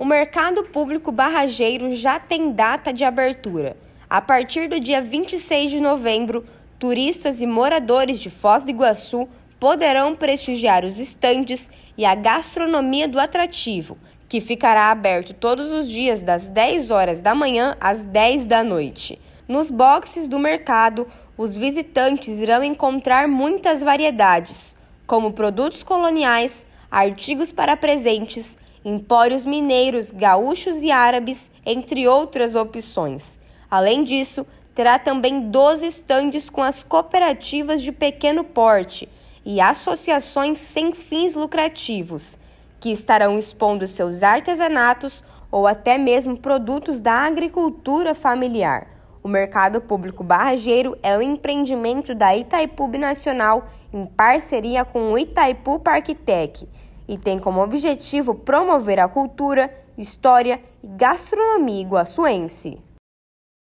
o mercado público barrageiro já tem data de abertura. A partir do dia 26 de novembro, turistas e moradores de Foz do Iguaçu poderão prestigiar os estandes e a gastronomia do atrativo, que ficará aberto todos os dias das 10 horas da manhã às 10 da noite. Nos boxes do mercado, os visitantes irão encontrar muitas variedades, como produtos coloniais, artigos para presentes empórios mineiros, gaúchos e árabes, entre outras opções. Além disso, terá também 12 estandes com as cooperativas de pequeno porte e associações sem fins lucrativos, que estarão expondo seus artesanatos ou até mesmo produtos da agricultura familiar. O Mercado Público Barrageiro é um empreendimento da Itaipu Nacional em parceria com o Itaipu Parque Tech e tem como objetivo promover a cultura, história e gastronomia iguaçuense.